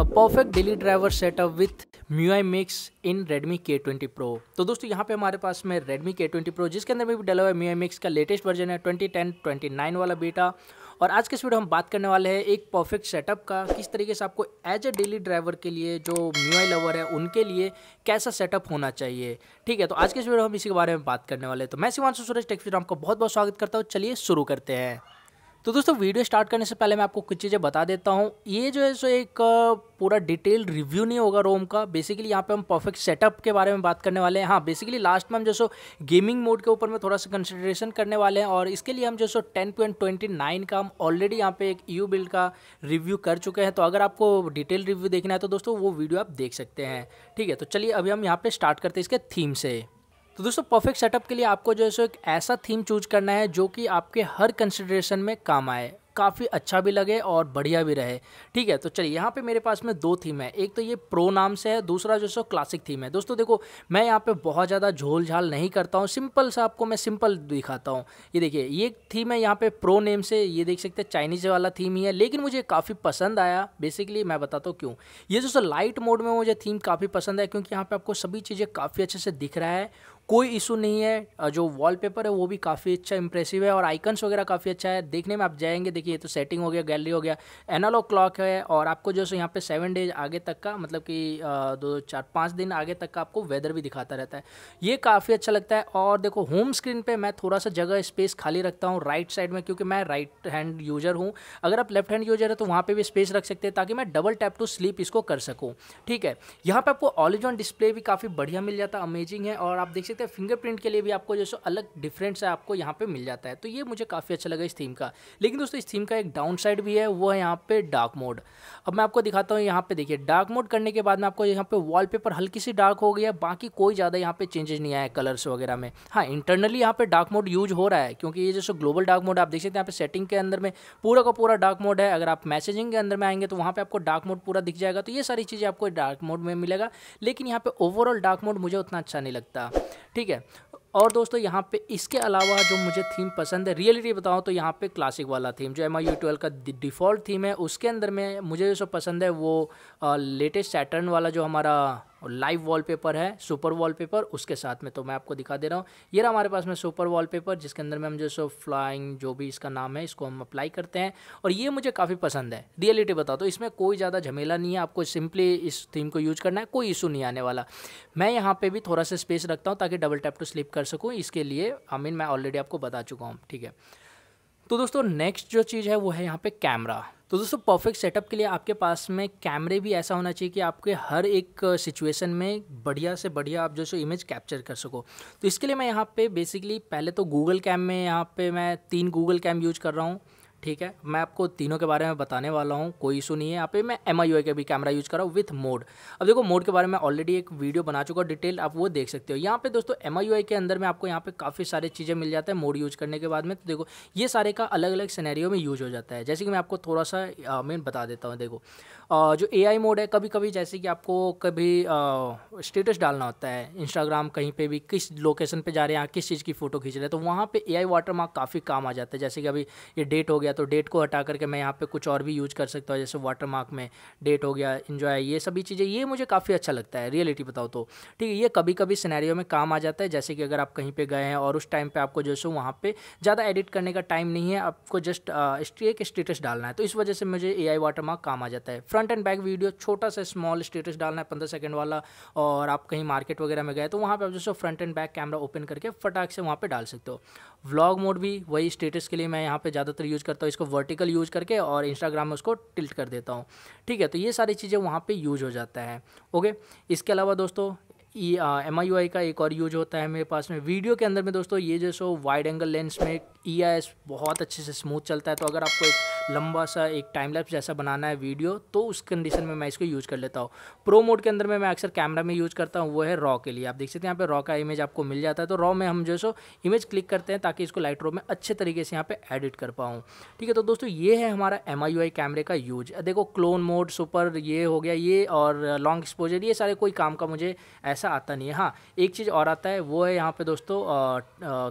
A perfect daily driver setup with MIUI Mix Redmi Redmi K20 Pro. तो दोस्तों यहाँ पे हमारे पास में Redmi K20 Pro जिसके अंदर में भी डला हुआ है MIUI Mix का लेटेस्ट वर्जन है 2010 29 वाला बेटा और आज के इस वीडियो हम बात करने वाले हैं एक परफेक्ट सेटअप का किस तरीके से आपको एज ए डेली ड्राइवर के लिए जो आई लवर है उनके लिए कैसा सेटअप होना चाहिए ठीक है तो आज के इस वीडियो हम इसी के बारे में बात करने वाले हैं तो मैं शिवानशु सुरेश टेक्स आपका बहुत बहुत स्वागत करता हूँ चलिए शुरू करते हैं तो दोस्तों वीडियो स्टार्ट करने से पहले मैं आपको कुछ चीज़ें बता देता हूँ ये जो है सो एक पूरा डिटेल रिव्यू नहीं होगा रोम का बेसिकली यहाँ पे हम परफेक्ट सेटअप के बारे में बात करने वाले हैं हाँ बेसिकली लास्ट में हम जो सो गेमिंग मोड के ऊपर में थोड़ा सा कंसिडरेशन करने वाले हैं और इसके लिए हम जो सो टेन ट्वेंटी नाइन का हम ऑलरेडी यहाँ पे एक यू e बिल्ड का रिव्यू कर चुके हैं तो अगर आपको डिटेल रिव्यू देखना है तो दोस्तों वो वीडियो आप देख सकते हैं ठीक है तो चलिए अभी हम यहाँ पर स्टार्ट करते हैं इसके थीम से तो दोस्तों परफेक्ट सेटअप के लिए आपको जो है सो एक ऐसा थीम चूज करना है जो कि आपके हर कंसिडरेशन में काम आए काफ़ी अच्छा भी लगे और बढ़िया भी रहे ठीक है तो चलिए यहाँ पे मेरे पास में दो थीम है एक तो ये प्रो नाम से है दूसरा जो सो क्लासिक थीम है दोस्तों देखो मैं यहाँ पे बहुत ज़्यादा झोल झाल नहीं करता हूँ सिंपल सा आपको मैं सिंपल दिखाता हूँ ये देखिए ये थीम है यहाँ पे प्रो नेम से ये देख सकते हैं चाइनीज़ वाला थीम ही है लेकिन मुझे काफ़ी पसंद आया बेसिकली मैं बताता हूँ क्यों ये जो सो लाइट मोड में मुझे थीम काफ़ी पसंद है क्योंकि यहाँ पर आपको सभी चीज़ें काफ़ी अच्छे से दिख रहा है कोई इशू नहीं है जो वॉलपेपर है वो भी काफ़ी अच्छा इंप्रेसिव है और आइकन्स वगैरह काफ़ी अच्छा है देखने में आप जाएंगे देखिए तो सेटिंग हो गया गैलरी हो गया एनालॉग क्लॉक है और आपको जो सो यहाँ पे सेवन डेज आगे तक का मतलब कि दो चार पाँच दिन आगे तक का आपको वेदर भी दिखाता रहता है ये काफ़ी अच्छा लगता है और देखो होम स्क्रीन पर मैं थोड़ा सा जगह स्पेस खाली रखता हूँ राइट साइड में क्योंकि मैं राइट हैंड यूज़र हूँ अगर आप लेफ्ट हैंड यूज़र है तो वहाँ पर भी स्पेस रख सकते हैं ताकि मैं डबल टैप टू स्लीप इसको कर सकूँ ठीक है यहाँ पर आपको ऑलिजॉन डिस्प्ले भी काफ़ी बढ़िया मिल जाता अमेजिंग है और आप देख सकते सकते हैं फिंगरप्रिंट के लिए भी आपको जो अलग डिफरेंस है आपको यहाँ पे मिल जाता है तो ये मुझे काफ़ी अच्छा लगा इस थीम का लेकिन दोस्तों इस थीम का एक डाउन साइड भी है वो है यहाँ पे डार्क मोड अब मैं आपको दिखाता हूँ यहाँ पे देखिए डार्क मोड करने के बाद में आपको यहाँ पे वॉलपेपर हल्की सी डार्क हो गया बाकी कोई ज़्यादा यहाँ पे चेंजेस नहीं आया कलर्स वगैरह में हाँ इंटरनली यहाँ पे डार्क मोड यूज हो रहा है क्योंकि ये जैसे ग्लोबल डार्क मोड आप देख सकते हैं यहाँ पे सेटिंग के अंदर में पूरा का पूरा डार्क मोड है अगर आप मैसेजिंग के अंदर में आएंगे तो वहाँ पर आपको डार्क मोड पूरा दिख जाएगा तो ये सारी चीज़ें आपको डार्क मोड में मिलेगा लेकिन यहाँ पर ओवरऑल डार्क मोड मुझे उतना अच्छा नहीं लगता ठीक है और दोस्तों यहाँ पे इसके अलावा जो मुझे थीम पसंद है रियलिटी बताऊँ तो यहाँ पे क्लासिक वाला थीम जो एम आई यू ट्वेल्व का डिफ़ॉल्ट थीम है उसके अंदर में मुझे जो पसंद है वो लेटेस्ट सैटर्न वाला जो हमारा और लाइव वॉलपेपर है सुपर वॉलपेपर उसके साथ में तो मैं आपको दिखा दे रहा हूँ ये रहा हमारे पास में सुपर वॉलपेपर जिसके अंदर में हम जो सो फ्लाइंग जो भी इसका नाम है इसको हम अप्लाई करते हैं और ये मुझे काफ़ी पसंद है रियलिटी बता दो तो इसमें कोई ज़्यादा झमेला नहीं है आपको सिंपली इस थीम को यूज करना है कोई इशू नहीं आने वाला मैं यहाँ पर भी थोड़ा सा स्पेस रखता हूँ ताकि डबल टैप टू स्लिप कर सकूँ इसके लिए आई मीन मैं ऑलरेडी आपको बता चुका हूँ ठीक है तो दोस्तों नेक्स्ट जो चीज़ है वो है यहाँ पर कैमरा तो दोस्तों परफेक्ट सेटअप के लिए आपके पास में कैमरे भी ऐसा होना चाहिए कि आपके हर एक सिचुएशन में बढ़िया से बढ़िया आप जो सो इमेज कैप्चर कर सको तो इसके लिए मैं यहाँ पे बेसिकली पहले तो गूगल कैम में यहाँ पे मैं तीन गूगल कैम यूज कर रहा हूँ ठीक है मैं आपको तीनों के बारे में बताने वाला हूँ कोई इशू नहीं है यहाँ पे मैं एम आई का भी कैमरा यूज़ कर रहा हूँ विथ मोड अब देखो मोड के बारे में ऑलरेडी एक वीडियो बना चुका हूँ डिटेल आप वो देख सकते हो यहाँ पे दोस्तों एम आई के अंदर में आपको यहाँ पे काफ़ी सारी चीज़ें मिल जाते है मोड यूज़ करने के बाद में तो देखो ये सारे का अलग अलग सैनैरियो में यूज़ हो जाता है जैसे कि मैं आपको थोड़ा सा मेन बता देता हूँ देखो जो ए मोड है कभी कभी जैसे कि आपको कभी स्टेटस डालना होता है इंस्टाग्राम कहीं पर भी किस लोकेशन पर जा रहे हैं किस चीज़ की फ़ोटो खींच रहे हैं तो वहाँ पर ए आई वाटर काफ़ी काम आ जाता है जैसे कि अभी ये डेट हो गया गया तो डेट को हटा करके मैं यहाँ पे कुछ और भी यूज कर सकता हूँ जैसे वाटरमार्क में डेट हो गया इन्जॉय ये सभी चीज़ें ये मुझे काफ़ी अच्छा लगता है रियलिटी बताओ तो ठीक है ये कभी कभी सिनेरियो में काम आ जाता है जैसे कि अगर आप कहीं पर गए हैं और उस टाइम पर आपको जो है वहाँ पर ज़्यादा एडिट करने का टाइम नहीं है आपको जस्ट एक स्टेटस डालना है तो इस वजह से मुझे ए आई वाटरमार्क काम आ जाता है फ्रंट एंड बैक वीडियो छोटा सा स्मॉल स्टेटस डालना है पंद्रह सेकेंड वाला और आप कहीं मार्केट वगैरह में गए तो वहाँ पर आप जैसे front and back camera open करके फटाक से वहाँ पर डाल सकते हो व्लॉग मोड भी वही स्टेटस के लिए मैं यहाँ पर ज़्यादातर यूज़ करता करता तो हूँ इसको वर्टिकल यूज करके और इंस्टाग्राम में उसको टिल्ट कर देता हूँ ठीक है तो ये सारी चीज़ें वहाँ पर यूज हो जाता है ओके इसके अलावा दोस्तों एम आई का एक और यूज होता है मेरे पास में वीडियो के अंदर में दोस्तों ये जो सो वाइड एंगल लेंस में ई e बहुत अच्छे से स्मूथ चलता है तो अगर आपको एक लंबा सा एक टाइम लैप्स जैसा बनाना है वीडियो तो उस कंडीशन में मैं इसको यूज़ कर लेता हूँ प्रो मोड के अंदर में मैं अक्सर कैमरा में यूज़ करता हूँ वो है रॉ के लिए आप देख सकते हैं यहाँ पे रॉ का इमेज आपको मिल जाता है तो रॉ में हम जो सो इमेज क्लिक करते हैं ताकि इसको लाइट में अच्छे तरीके से यहाँ पर एडिट कर पाऊँ ठीक है तो दोस्तों ये है हमारा एम कैमरे का यूज देखो क्लोन मोड सुपर ये हो गया ये और लॉन्ग एक्सपोजर ये सारे कोई काम का मुझे ऐसा आता नहीं है हाँ एक चीज़ और आता है वो है यहाँ पर दोस्तों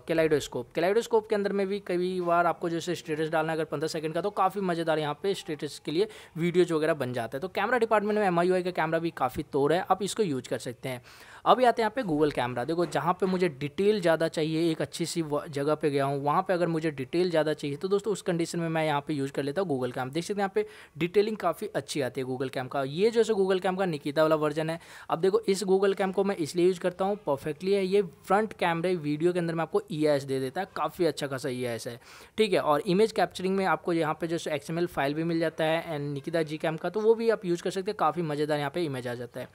केलाइडोस्कोप केलाइडोस्कोप के अंदर में भी कई बार आपको जैसे स्टेटस डालना अगर पंद्रह सेकंड का तो काफ़ी मज़ेदार यहाँ पे स्टेटस के लिए वीडियोज़ वगैरह बन जाता है तो कैमरा डिपार्टमेंट में एम का कैमरा भी काफ़ी तोड़ है आप इसको यूज कर सकते हैं अब आते हैं यहाँ पे गूगल कैमरा देखो जहाँ पे मुझे डिटेल ज़्यादा चाहिए एक अच्छी सी जगह पे गया हूँ वहाँ पे अगर मुझे डिटेल ज़्यादा चाहिए तो दोस्तों उस कंडीशन में मैं यहाँ पे यूज़ कर लेता हूँ गूगल कैम देख सकते हैं यहाँ पे डिटेलिंग काफ़ी अच्छी आती है गूगल कैम का ये जो है गूगल कैम का निकिता वाला वर्जन है अब देखो इस गूगल कैम को मैं इसलिए यूज़ करता हूँ परफेक्टली है ये फ्रंट कैमरे वीडियो के अंदर में आपको ई e दे देता है काफ़ी अच्छा खासा ई e है ठीक है और इमेज कैप्चरिंग में आपको यहाँ पे जो एक्स फाइल भी मिल जाता है एंड निकिता जी कैम का तो वो भी आप यूज़ कर सकते हैं काफ़ी मज़ेदार यहाँ पर इमेज आ जाता है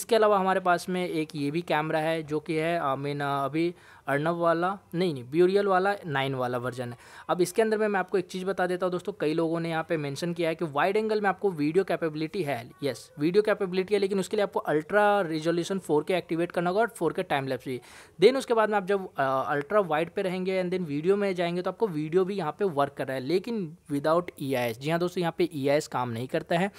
इसके अलावा हमारे पास में एक ये भी कैमरा है जो कि है मेन अभी अर्नब वाला नहीं नहीं ब्यूरियल वाला नाइन वाला वर्जन है अब इसके अंदर में मैं आपको एक चीज़ बता देता हूँ दोस्तों कई लोगों ने यहाँ पे मेंशन किया है कि वाइड एंगल में आपको वीडियो कैपेबिलिटी है येस वीडियो कैपेबिलिटी है लेकिन उसके लिए आपको ultra resolution four K activate करना होगा और फोर के टाइम लैप्स भी देन उसके बाद में आप जब अल्ट्रा वाइड पर रहेंगे एंड देन वीडियो में जाएंगे तो आपको वीडियो भी यहाँ पर वर्क कर रहा है लेकिन विदाउट ई e जी हाँ दोस्तों यहाँ पर ई e काम नहीं करता है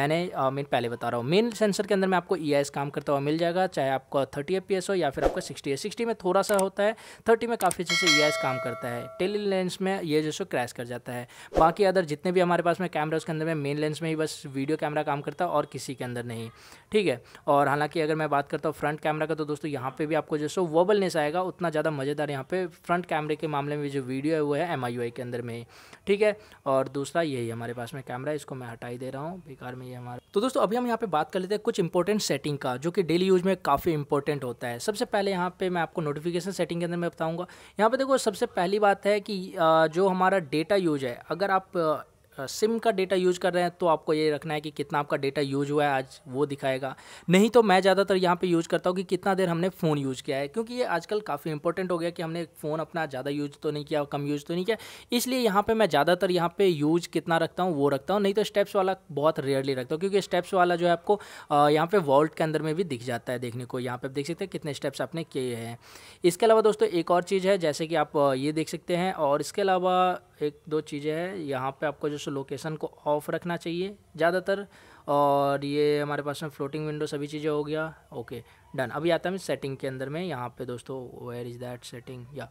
मैंने मैं पहले बता रहा हूँ मेन सेंसर के अंदर में आपको ई e काम करता हुआ मिल जाएगा चाहे आपका थर्टी एफ हो या फिर आपका सिक्सटी है सिक्सटी में थोड़ा सा हो होता है थर्टी में काफ़ी अच्छे से ई काम करता है टेली लेंस में ये जो सो क्रैश कर जाता है बाकी अदर जितने भी हमारे पास में कैमरा उसके अंदर में मेन लेंस में ही बस वीडियो कैमरा काम करता है और किसी के अंदर नहीं ठीक है और हालांकि अगर मैं बात करता हूँ फ्रंट कैमरा का तो दोस्तों यहाँ पे भी आपको जो सो वोबलनेस आएगा उतना ज़्यादा मज़ेदार यहाँ पे फ्रंट कैमरे के मामले में जो वीडियो है वो है एम के अंदर में ही ठीक है और दूसरा यही हमारे पास में कैमरा इसको मैं हटाई दे रहा हूँ बेकार में ये हमारा तो दोस्तों अभी हम यहाँ पे बात कर लेते हैं कुछ इंपॉर्टेंट सेटिंग का जो कि डेली यूज में काफ़ी इंपॉर्टेंट होता है सबसे पहले यहाँ पे मैं आपको नोटिफिकेशन सेटिंग के अंदर मैं बताऊंगा यहाँ पर देखो सबसे पहली बात है कि जो हमारा डेटा यूज है अगर आप सिम का डेटा यूज कर रहे हैं तो आपको ये रखना है कि कितना आपका डेटा यूज हुआ है आज वो दिखाएगा नहीं तो मैं ज़्यादातर यहाँ पे यूज करता हूँ कि कितना देर हमने फ़ोन यूज़ किया है क्योंकि ये आजकल काफ़ी इंपॉर्टेंट हो गया कि हमने फ़ोन अपना ज़्यादा यूज तो नहीं किया कम यूज तो नहीं किया इसलिए यहाँ पर मैं ज़्यादातर यहाँ पर यूज कितना रखता हूँ वो रखता हूँ नहीं तो स्टेप्स वाला बहुत रेयरली रखता हूँ क्योंकि स्टेप्स वाला जो है आपको यहाँ पर वॉल्ट के अंदर में भी दिख जाता है देखने को यहाँ पर देख सकते हैं कितने स्टेप्स आपने किए हैं इसके अलावा दोस्तों एक और चीज़ है जैसे कि आप ये देख सकते हैं और इसके अलावा एक दो चीज़ें हैं यहाँ पर आपको जो लोकेशन को ऑफ रखना चाहिए ज़्यादातर और ये हमारे पास में फ्लोटिंग विंडो सभी चीज़ें हो गया ओके डन अभी आता है सेटिंग के अंदर में यहाँ पे दोस्तों वेयर इज़ दैट सेटिंग या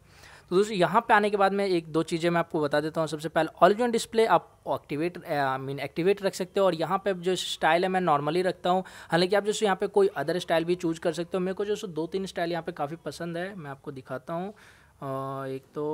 तो दोस्तों यहाँ पे आने के बाद में एक दो चीज़ें मैं आपको बता देता हूँ सबसे पहले ऑलजन डिस्प्ले आप एक्टिवेट आई मीन एक्टिवेट रख सकते हो और यहाँ पे जो स्टाइल है मैं नॉर्मली रखता हूँ हालांकि आप जैसे यहाँ पे कोई अदर स्टाइल भी चूज कर सकते हो मेरे को जो दो तीन स्टाइल यहाँ पे काफ़ी पसंद है मैं आपको दिखाता हूँ एक तो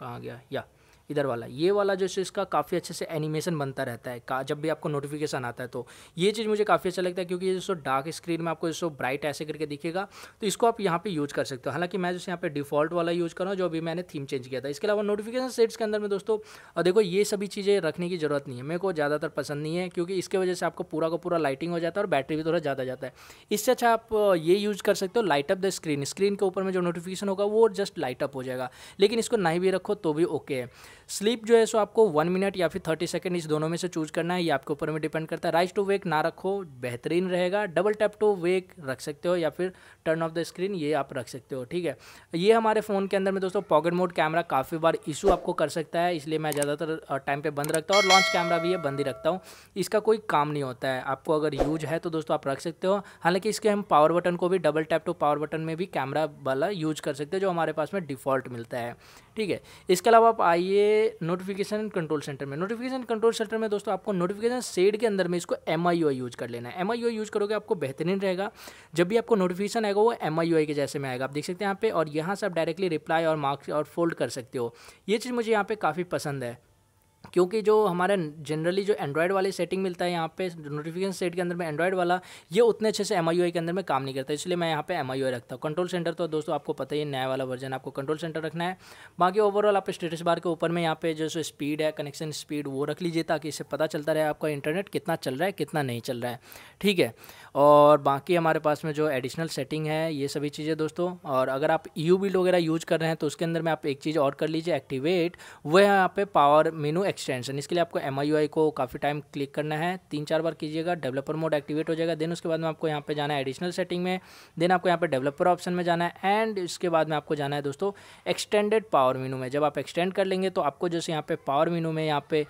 कहाँ गया या इधर वाला ये वाला जो है इसका काफ़ी अच्छे से एनिमेशन बनता रहता है जब भी आपको नोटिफिकेशन आता है तो ये चीज़ मुझे काफ़ी अच्छा लगता है क्योंकि ये जो डार्क स्क्रीन में आपको जो ब्राइट ऐसे करके दिखेगा तो इसको आप यहाँ पे यूज़ कर सकते हो हालांकि मैं जैसे यहाँ पे डिफॉल्ट वाला यूज़ कर रहा हूँ जो अभी मैंने थीम चेंज किया था इसके अलावा नोटिफिकेशन सेट्स के अंदर में दोस्तों और देखो ये सभी चीज़ें रखने की ज़रूरत नहीं है मेरे को ज़्यादातर पसंद नहीं है क्योंकि इसके वजह से आपको पूरा का पूरा लाइटिंग हो जाता है और बैटरी भी थोड़ा ज़्यादा जाता है इससे अच्छा आप ये यूज़ कर सकते हो light up the screen screen के ऊपर में जो नोटिफिकेशन होगा वो जस्ट लाइट अप हो जाएगा लेकिन इसको नहीं भी रखो तो भी ओके है स्लीप जो है सो आपको वन मिनट या फिर थर्टी सेकेंड इस दोनों में से चूज करना है ये आपके ऊपर में डिपेंड करता है राइस टू वेक ना रखो बेहतरीन रहेगा डबल टैप टू वेक रख सकते हो या फिर टर्न ऑफ द स्क्रीन ये आप रख सकते हो ठीक है ये हमारे फ़ोन के अंदर में दोस्तों पॉकेट मोड कैमरा काफ़ी बार इशू आपको कर सकता है इसलिए मैं ज़्यादातर टाइम पर बंद रखता हूँ और लॉन्च कैमरा भी ये बंद ही रखता हूँ इसका कोई काम नहीं होता है आपको अगर यूज है तो दोस्तों आप रख सकते हो हालांकि इसके हम पावर बटन को भी double tap to power button में भी कैमरा वाला यूज कर सकते हो जो हमारे पास में डिफ़ॉल्ट मिलता है ठीक है इसके अलावा आप आइए नोटिफिकेशन कंट्रोल सेंटर में नोटिफिकेशन कंट्रोल सेंटर में दोस्तों आपको नोटिफिकेशन सेड के अंदर में इसको एम आई यूज़ कर लेना है एम आई यूज़ करोगे आपको बेहतरीन रहेगा जब भी आपको नोटिफिकेशन आएगा वो एम आई के जैसे में आएगा आप देख सकते हैं यहाँ पे और यहाँ से आप डायरेक्टली रिप्लाई और मार्क्स और फोल्ड कर सकते हो ये चीज़ मुझे यहाँ पर काफ़ी पसंद है क्योंकि जो हमारे जनरली जो एंड्रॉयड वाले सेटिंग मिलता है यहाँ पे नोटिफिकेशन सेट के अंदर में एंड्रॉयड वाला ये उतने अच्छे से एम के अंदर में काम नहीं करता इसलिए मैं यहाँ पे एम रखता हूँ कंट्रोल सेंटर तो दोस्तों आपको पता ही नया वाला वर्जन आपको कंट्रोल सेंटर रखना है बाकी ओवरऑल आप स्टेटस बार के ऊपर में यहाँ पे जो स्पीड है कनेक्शन स्पीड वो रख लीजिए ताकि इससे पता चलता रहे आपका इंटरनेट कितना चल रहा है कितना नहीं चल रहा है ठीक है और बाकी हमारे पास में जो एडिशनल सेटिंग है ये सभी चीज़ें दोस्तों और अगर आप यू e बिल वगैरह यूज़ कर रहे हैं तो उसके अंदर में आप एक चीज़ और कर लीजिए एक्टिवेट वह यहाँ पे पावर मेनू एक्सटेंशन इसके लिए आपको एम को काफ़ी टाइम क्लिक करना है तीन चार बार कीजिएगा डेवलपर मोड एक्टिवेट हो जाएगा देन उसके बाद में आपको यहाँ पे जाना है एडिशनल सेटिंग में देन आपको यहाँ पे डेवलपर ऑप्शन में जाना है एंड इसके बाद में आपको जाना है दोस्तों एक्सटेंडेड पावर मीनू में जब आप एक्सटेंड कर लेंगे तो आपको जैसे यहाँ पे पावर मीनू में यहाँ पे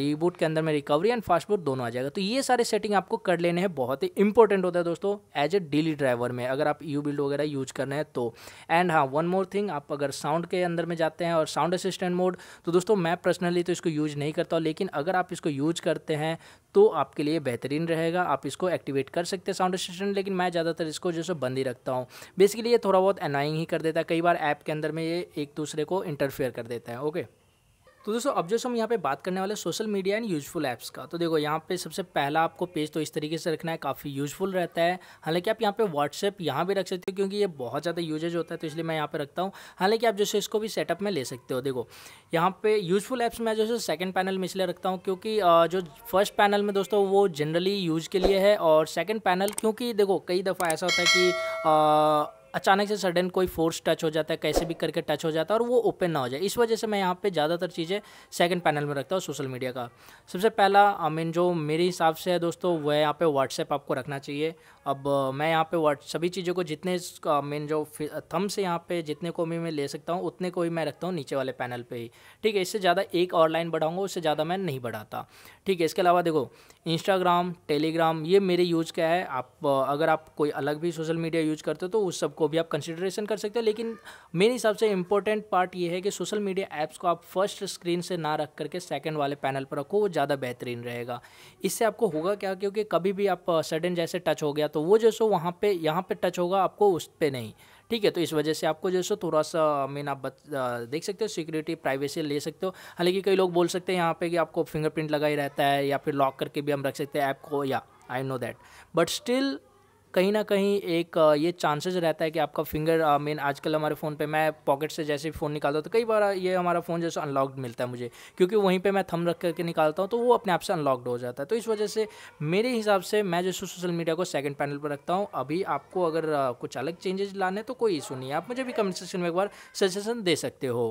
रीबूट के अंदर में रिकवरी एंड फास्टबूट दोनों आ जाएगा तो ये सारे सेटिंग आपको कर लेने हैं बहुत ही इंपॉर्टेंट होता है दोस्तों एज ए डेली ड्राइवर में अगर आप यू बिल्ड वगैरह यूज करना है तो एंड हाँ वन मोर थिंग आप अगर साउंड के अंदर में जाते हैं और साउंड असिस्टेंट मोड तो दोस्तों मैं पर्सनली तो इसको इसको यूज नहीं करता हूँ लेकिन अगर आप इसको यूज करते हैं तो आपके लिए बेहतरीन रहेगा आप इसको एक्टिवेट कर सकते हैं साउंड स्टेशन लेकिन मैं ज़्यादातर इसको जो सो बंद ही रखता हूँ बेसिकली ये थोड़ा बहुत अनाइंग ही कर देता है कई बार ऐप के अंदर में ये एक दूसरे को इंटरफेयर कर देता है ओके तो दोस्तों अब जो हम यहाँ पे बात करने वाले social media and useful apps का तो देखो यहाँ पे सबसे पहला आपको पेज तो इस तरीके से रखना है काफ़ी यूजफुल रहता है हालांकि आप यहाँ पे व्हाट्सएप यहाँ भी रख सकते हो क्योंकि ये बहुत ज़्यादा यूजेज होता है तो इसलिए मैं यहाँ पे रखता हूँ हालांकि आप जैसे इसको भी सेटअप में ले सकते हो देखो यहाँ पे यूजफुल ऐप्स मैं जैसे सेकेंड पैनल में इसलिए रखता हूँ क्योंकि जो फर्स्ट पैनल में दोस्तों वो जनरली यूज के लिए है और सेकेंड पैनल क्योंकि देखो कई दफ़ा ऐसा होता है कि अचानक से सडन कोई फोर्स टच हो जाता है कैसे भी करके टच हो जाता है और वो ओपन ना हो जाए इस वजह से मैं यहाँ पे ज़्यादातर चीज़ें सेकंड पैनल में रखता हूँ सोशल मीडिया का सबसे पहला आई मीन जो मेरे हिसाब से है दोस्तों वह यहाँ पे व्हाट्सएप आपको रखना चाहिए अब मैं यहाँ पे व्हाट सभी चीज़ों को जितने मेन जो थम से यहाँ पे जितने को भी मैं ले सकता हूँ उतने को ही मैं रखता हूँ नीचे वाले पैनल पे ही ठीक है इससे ज़्यादा एक और लाइन बढ़ाऊँगा उससे ज़्यादा मैं नहीं बढ़ाता ठीक है इसके अलावा देखो इंस्टाग्राम टेलीग्राम ये मेरे यूज़ क्या है आप अगर आप कोई अलग भी सोशल मीडिया यूज करते हो तो उस सबको को भी आप कंसिडरेशन कर सकते हो लेकिन मेरे हिसाब से इंपॉर्टेंट पार्ट ये है कि सोशल मीडिया ऐप्स को आप फर्स्ट स्क्रीन से ना रख करके सेकेंड वाले पैनल पर रखो वो ज़्यादा बेहतरीन रहेगा इससे आपको होगा क्या क्योंकि कभी भी आप सडन जैसे टच हो गया तो वो जैसे वहाँ पर यहाँ पर टच होगा आपको उस पर नहीं ठीक है तो इस वजह से आपको जो है थोड़ा सा मीन आप बत, आ, देख सकते हो सिक्योरिटी प्राइवेसी ले सकते हो हालांकि कई लोग बोल सकते हैं यहाँ पे कि आपको फिंगरप्रिंट लगा ही रहता है या फिर लॉक करके भी हम रख सकते हैं ऐप को या I know that but still कहीं ना कहीं एक ये चांसेस रहता है कि आपका फिंगर मेन आजकल हमारे फ़ोन पे मैं पॉकेट से जैसे फ़ोन निकालता हूँ तो कई बार ये हमारा फ़ोन जैसे अनलॉक्ड मिलता है मुझे क्योंकि वहीं पर मैं थम रख करके निकालता हूँ तो वो अपने आप से अनलॉक्ड हो जाता है तो इस वजह से मेरे हिसाब से मैं जैसे सोशल मीडिया को सेकेंड पैनल पर रखता हूँ अभी आपको अगर कुछ अलग चेंजेस लाने तो कोई इशू नहीं है आप मुझे भी कमेंट सेक्शन में एक बार सजेशन दे सकते हो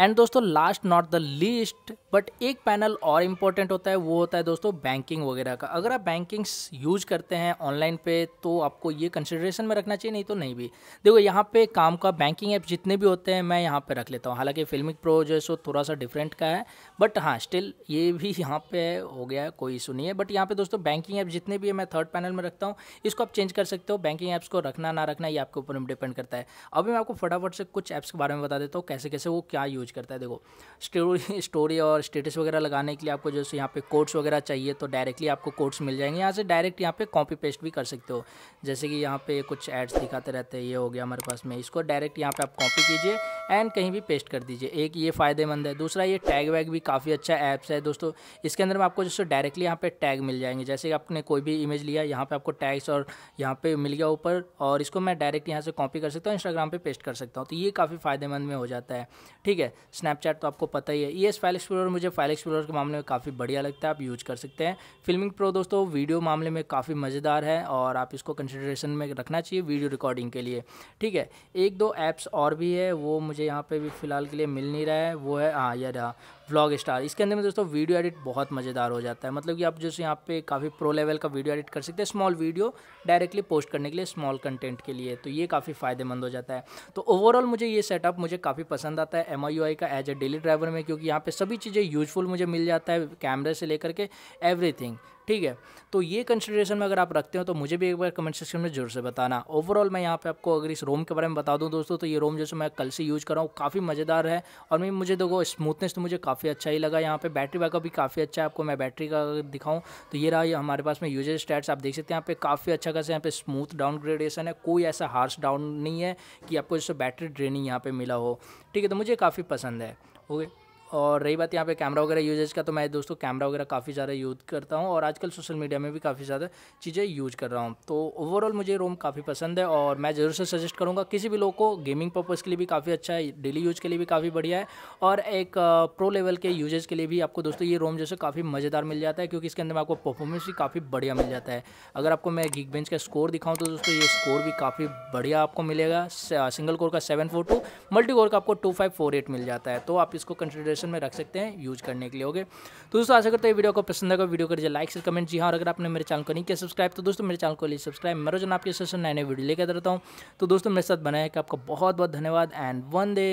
एंड दोस्तों last not the least but एक पैनल और इम्पोर्टेंट होता है वो होता है दोस्तों बैंकिंग वगैरह का अगर आप बैंकिंग यूज करते हैं ऑनलाइन पे तो आपको ये कंसिडरेशन में रखना चाहिए नहीं तो नहीं भी देखो यहाँ पे काम का बैंकिंग ऐप जितने भी होते हैं मैं यहाँ पे रख लेता हूँ हालांकि फिल्मिक प्रो जो है सो थोड़ा सा डिफरेंट का है बट हाँ स्टिल ये भी यहाँ पे हो गया है कोई इशू नहीं है बट यहाँ पे दोस्तों बैंकिंग ऐप जितने भी है मैं थर्ड पैनल में रखता हूँ इसको आप चेंज कर सकते हो बैंकिंग ऐप्स को रखना ना रखना ये आपके ऊपर डिपेंड करता है अभी मैं आपको फटाफट से कुछ ऐप्स के बारे में बता देता हूँ कैसे कैसे वो क्या यूज करता है देखो स्टोरी स्टोरी और स्टेटस वगैरह लगाने के लिए आपको जैसे यहाँ पे कोड्स वगैरह चाहिए तो डायरेक्टली आपको कोड्स मिल जाएंगे यहाँ से डायरेक्ट यहाँ पे कॉपी पेस्ट भी कर सकते हो जैसे कि यहाँ पे कुछ एड्स दिखाते रहते हैं ये हो गया हमारे पास में इसको डायरेक्ट यहाँ पे आप कॉपी कीजिए एंड कहीं भी पेस्ट कर दीजिए एक ये फ़ायदेमंद है दूसरा ये टैग वैग भी काफ़ी अच्छा ऐप्स है दोस्तों इसके अंदर में आपको जैसे डायरेक्टली यहाँ पे टैग मिल जाएंगे जैसे कि आपने कोई भी इमेज लिया यहाँ पे आपको टैग्स और यहाँ पे मिल गया ऊपर और इसको मैं डायरेक्ट यहाँ से कॉपी कर सकता हूँ इंस्टाग्राम पे पेस्ट कर सकता हूँ तो ये काफ़ी फ़ायदेमंद में हो जाता है ठीक है स्नैपचैट तो आपको पता ही है ई एस फाइल एक्सप्लोर मुझे फाइल एक्सप्लोर के मामले में काफ़ी बढ़िया लगता है आप यूज कर सकते हैं फिल्मिंग प्रो दोस्तों वीडियो मामले में काफ़ी मज़ेदार है और आप इसको कंसिडरेशन में रखना चाहिए वीडियो रिकॉर्डिंग के लिए ठीक है एक दो ऐप्स और भी है वो मुझे यहाँ पर भी फ़िलहाल के लिए मिल नहीं रहा है वो है हाँ यार हाँ, व्लॉग स्टार इसके अंदर में दोस्तों वीडियो एडिट बहुत मज़ेदार हो जाता है मतलब कि आप जैसे यहाँ पे काफ़ी प्रो लेवल का वीडियो एडिट कर सकते हैं स्मॉल वीडियो डायरेक्टली पोस्ट करने के लिए स्मॉल कंटेंट के लिए तो ये काफ़ी फ़ायदेमंद हो जाता है तो ओवरऑल मुझे ये सेटअप मुझे काफ़ी पसंद आता है एम का एज ए डेली ड्राइवर में क्योंकि यहाँ पर सभी चीज़ें यूजफुल मुझे मिल जाता है कैमरे से लेकर के एवरीथिंग ठीक है तो ये कंसिडरेशन में अगर आप रखते हो तो मुझे भी एक बार कमेंट सेक्शन में जरूर से बताना ओवरऑल मैं यहाँ पे आपको अगर इस रोम के बारे में बता दूँ दोस्तों तो ये रोम जैसे मैं कल से यूज़ कर रहा हूँ काफ़ी मज़ेदार है और मैं मुझे देखो स्मूथनेस तो मुझे काफ़ी अच्छा ही लगा यहाँ पे बैटरी बैकअप भी काफ़ी अच्छा है आपको मैं बैटरी का अगर दिखाऊँ तो ये रहा हमारे पास में यूजेज स्टैट्स आप देख सकते हैं यहाँ पे काफ़ी अच्छा खासा यहाँ पे स्मूथ डाउनग्रेडेशन है कोई ऐसा हार्श डाउन नहीं है कि आपको जैसे बैटरी ड्रेनिंग यहाँ पर मिला हो ठीक है तो मुझे काफ़ी पसंद है ओके और रही बात यहाँ पे कैमरा वगैरह यूजेज का तो मैं दोस्तों कैमरा वगैरह काफ़ी ज़्यादा यूज करता हूँ और आजकल सोशल मीडिया में भी काफ़ी ज़्यादा चीज़ें यूज कर रहा हूँ तो ओवरऑल मुझे रोम काफ़ी पसंद है और मैं ज़रूर से सजेस्ट करूँगा किसी भी लोग को गेमिंग पर्पज़ के लिए भी काफ़ी अच्छा है डेली यूज के लिए भी काफ़ी बढ़िया है और एक प्रो लेवल के यूजेज के लिए भी आपको दोस्तों ये रोम जैसे काफ़ी मज़ेदार मिल जाता है क्योंकि इसके अंदर में आपको परफॉर्मेंस भी काफ़ी बढ़िया मिल जाता है अगर आपको मैं गिग बेंच का स्कोर दिखाऊँ तो दोस्तों ये स्कोर भी काफ़ी बढ़िया आपको मिलेगा सिंगल कोर का seven four two multi core का आपको टू फाइव फोर एट मिल जाता है तो आप इसको कंसिडरेशन डिस्क्रिप्शन में रख सकते हैं यूज करने के लिए होगे तो दोस्तों आशा करते हैं वीडियो को पसंद आएगा वीडियो कर दीजिए लाइक से कमेंट जी हाँ और अगर आपने मेरे चैनल को नहीं किया सब्सक्राइब तो दोस्तों मेरे चैनल को लिए सब्सक्राइब मैं रोजाना आपके सेशन नए नए वीडियो लेकर रहता हूँ तो दोस्तों मेरे साथ बनाया कि आपका बहुत बहुत धन्यवाद एंड वन दे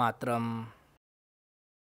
मातरम